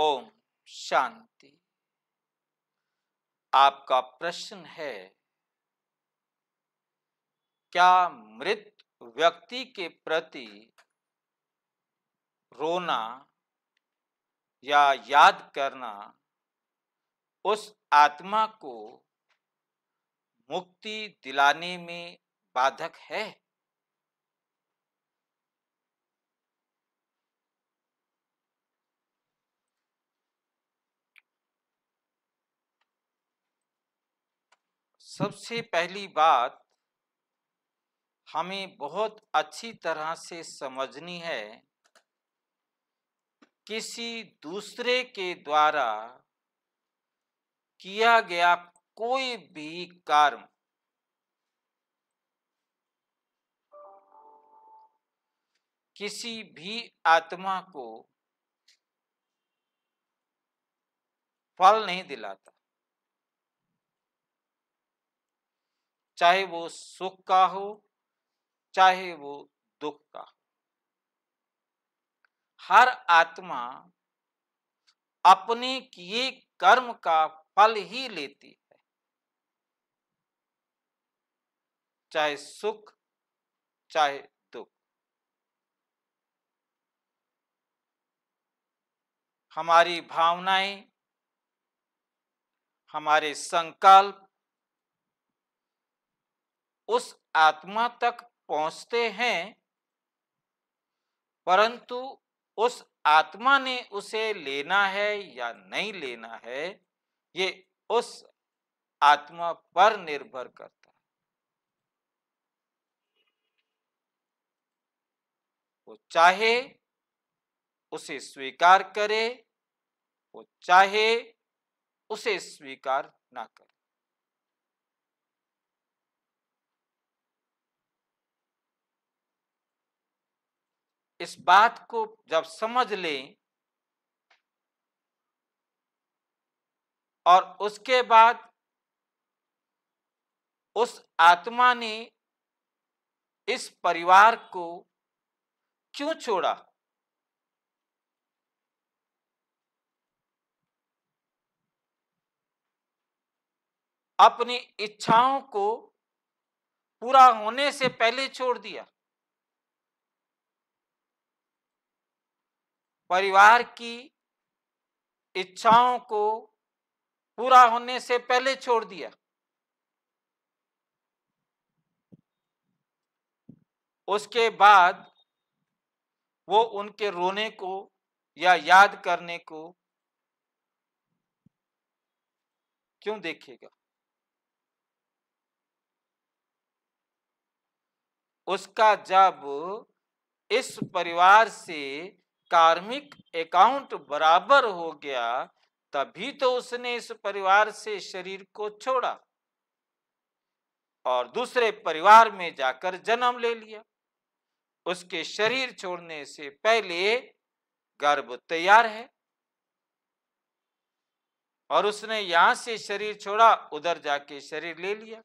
ओम शांति आपका प्रश्न है क्या मृत व्यक्ति के प्रति रोना या याद करना उस आत्मा को मुक्ति दिलाने में बाधक है सबसे पहली बात हमें बहुत अच्छी तरह से समझनी है किसी दूसरे के द्वारा किया गया कोई भी कर्म किसी भी आत्मा को फल नहीं दिलाता चाहे वो सुख का हो चाहे वो दुख का हो हर आत्मा अपने किए कर्म का फल ही लेती है चाहे सुख चाहे दुख हमारी भावनाएं हमारे संकल्प उस आत्मा तक पहुंचते हैं परंतु उस आत्मा ने उसे लेना है या नहीं लेना है ये उस आत्मा पर निर्भर करता है वो चाहे उसे स्वीकार करे वो चाहे उसे स्वीकार ना करे इस बात को जब समझ ले और उसके बाद उस आत्मा ने इस परिवार को क्यों छोड़ा अपनी इच्छाओं को पूरा होने से पहले छोड़ दिया परिवार की इच्छाओं को पूरा होने से पहले छोड़ दिया उसके बाद वो उनके रोने को या याद करने को क्यों देखेगा उसका जब इस परिवार से कार्मिक अकाउंट बराबर हो गया तभी तो उसने इस परिवार से शरीर को छोड़ा और दूसरे परिवार में जाकर जन्म ले लिया उसके शरीर छोड़ने से पहले गर्भ तैयार है और उसने यहां से शरीर छोड़ा उधर जाके शरीर ले लिया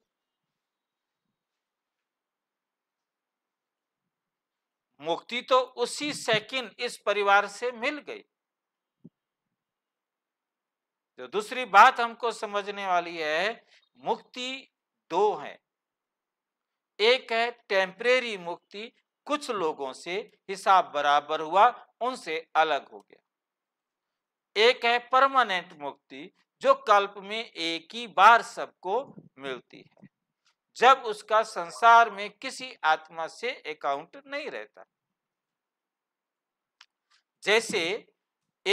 मुक्ति तो उसी सेकंड इस परिवार से मिल गई तो दूसरी बात हमको समझने वाली है मुक्ति दो है एक है टेम्परेरी मुक्ति कुछ लोगों से हिसाब बराबर हुआ उनसे अलग हो गया एक है परमानेंट मुक्ति जो कल्प में एक ही बार सबको मिलती है जब उसका संसार में किसी आत्मा से अकाउंट नहीं रहता जैसे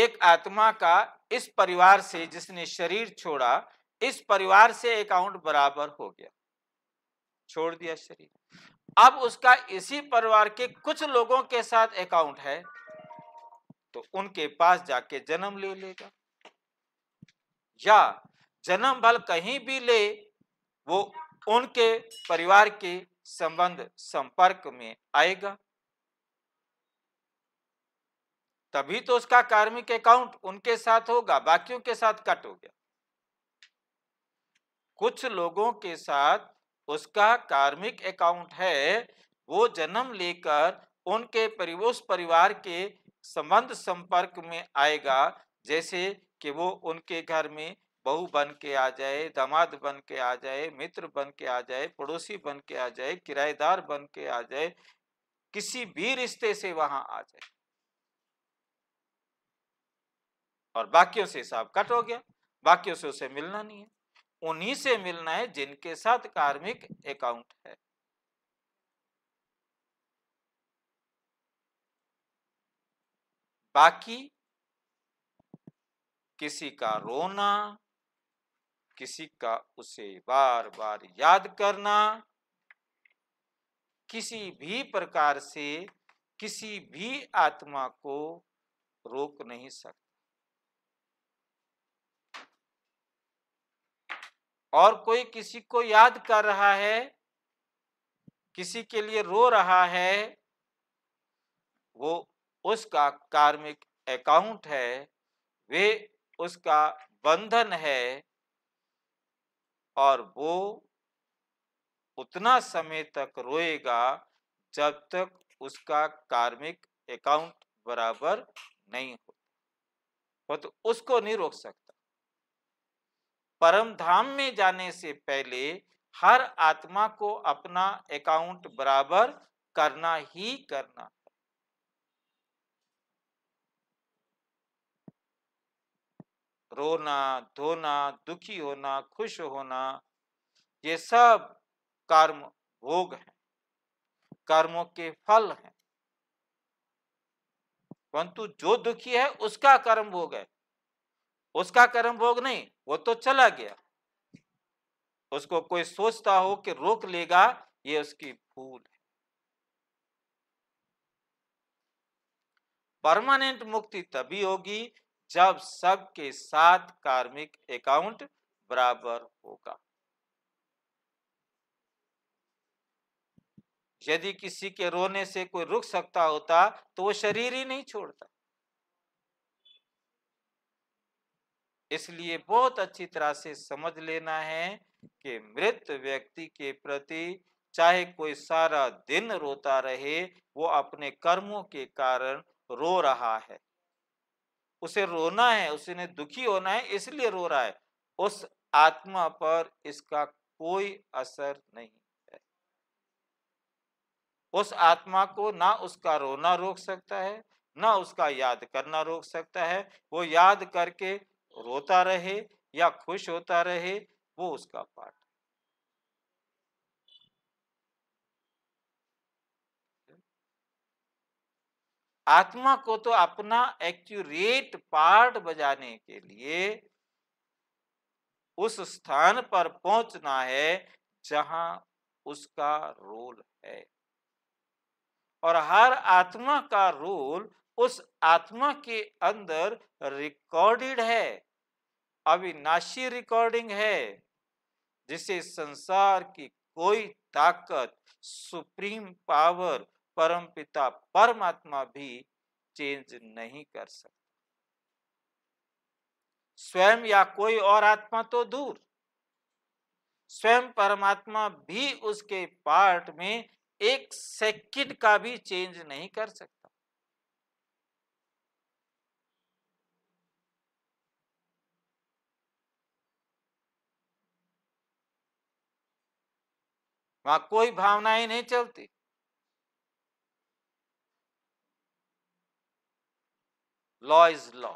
एक आत्मा का इस परिवार से जिसने शरीर छोड़ा इस परिवार से अकाउंट बराबर हो गया छोड़ दिया शरीर अब उसका इसी परिवार के कुछ लोगों के साथ अकाउंट है तो उनके पास जाके जन्म ले लेगा या जन्म भल कहीं भी ले वो उनके परिवार के संबंध संपर्क में आएगा तभी तो उसका कार्मिक अकाउंट उनके साथ होगा बाकियों के साथ कट हो गया कुछ लोगों के साथ उसका कार्मिक अकाउंट है वो जन्म लेकर उनके परिवोष परिवार के संबंध संपर्क में आएगा जैसे कि वो उनके घर में बहु बन के आ जाए दामाद बन के आ जाए मित्र बन के आ जाए पड़ोसी बन के आ जाए किराएदार बन के आ जाए किसी भी रिश्ते से वहां आ जाए और बाकियों से हिसाब कट हो गया बाकियों से उसे मिलना नहीं है उन्हीं से मिलना है जिनके साथ कार्मिक अकाउंट है बाकी किसी का रोना किसी का उसे बार बार याद करना किसी भी प्रकार से किसी भी आत्मा को रोक नहीं सकता और कोई किसी को याद कर रहा है किसी के लिए रो रहा है वो उसका कार्मिक अकाउंट है वे उसका बंधन है और वो उतना समय तक रोएगा जब तक उसका कार्मिक अकाउंट बराबर नहीं हो तो उसको नहीं रोक सकता परम धाम में जाने से पहले हर आत्मा को अपना अकाउंट बराबर करना ही करना रोना धोना दुखी होना खुश होना ये सब कर्म भोग हैं कर्मों के फल हैं परंतु जो दुखी है उसका कर्म भोग है उसका कर्म भोग नहीं वो तो चला गया उसको कोई सोचता हो कि रोक लेगा ये उसकी भूल है परमानेंट मुक्ति तभी होगी जब सबके साथ कार्मिक अकाउंट बराबर होगा यदि किसी के रोने से कोई रुक सकता होता तो वो शरीर ही नहीं छोड़ता इसलिए बहुत अच्छी तरह से समझ लेना है कि मृत व्यक्ति के प्रति चाहे कोई सारा दिन रोता रहे वो अपने कर्मों के कारण रो रहा है उसे रोना है उसने दुखी होना है इसलिए रो रहा है उस आत्मा पर इसका कोई असर नहीं है उस आत्मा को ना उसका रोना रोक सकता है ना उसका याद करना रोक सकता है वो याद करके रोता रहे या खुश होता रहे वो उसका पाठ आत्मा को तो अपना एक्यूरेट पार्ट बजाने के लिए उस स्थान पर पहुंचना है जहां उसका रोल है और हर आत्मा का रोल उस आत्मा के अंदर रिकॉर्डेड है अविनाशी रिकॉर्डिंग है जिसे संसार की कोई ताकत सुप्रीम पावर परम पिता परमात्मा भी चेंज नहीं कर सकता स्वयं या कोई और आत्मा तो दूर स्वयं परमात्मा भी उसके पार्ट में एक सेकंड का भी चेंज नहीं कर सकता वहां कोई भावनाएं नहीं चलती law is law.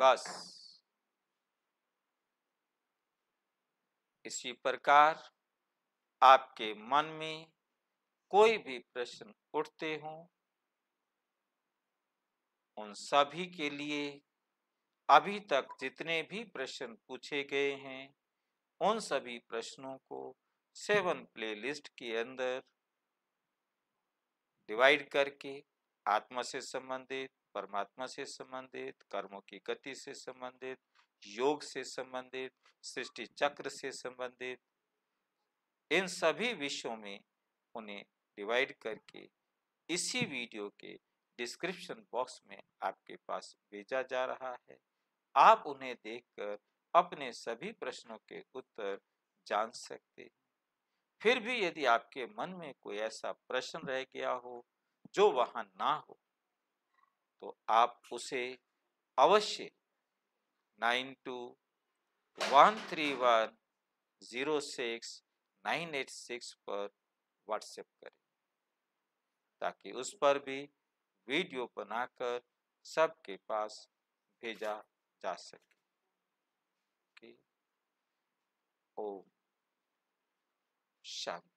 बस इसी प्रकार आपके मन में कोई भी प्रश्न उठते हो उन सभी के लिए अभी तक जितने भी प्रश्न पूछे गए हैं उन सभी प्रश्नों को सेवन प्लेलिस्ट के अंदर डिवाइड करके आत्मा से संबंधित परमात्मा से संबंधित कर्मों की गति से संबंधित योग से संबंधित सृष्टि चक्र से संबंधित इन सभी विषयों में उन्हें डिवाइड करके इसी वीडियो के डिस्क्रिप्शन बॉक्स में आपके पास भेजा जा रहा है आप उन्हें देखकर अपने सभी प्रश्नों के उत्तर जान सकते हैं फिर भी यदि आपके मन में कोई ऐसा प्रश्न रह गया हो जो वहां ना हो तो आप उसे अवश्य nine two one three one zero six nine eight six पर व्हाट्सएप करें ताकि उस पर भी वीडियो बनाकर सबके पास भेजा जा सके ओम sáng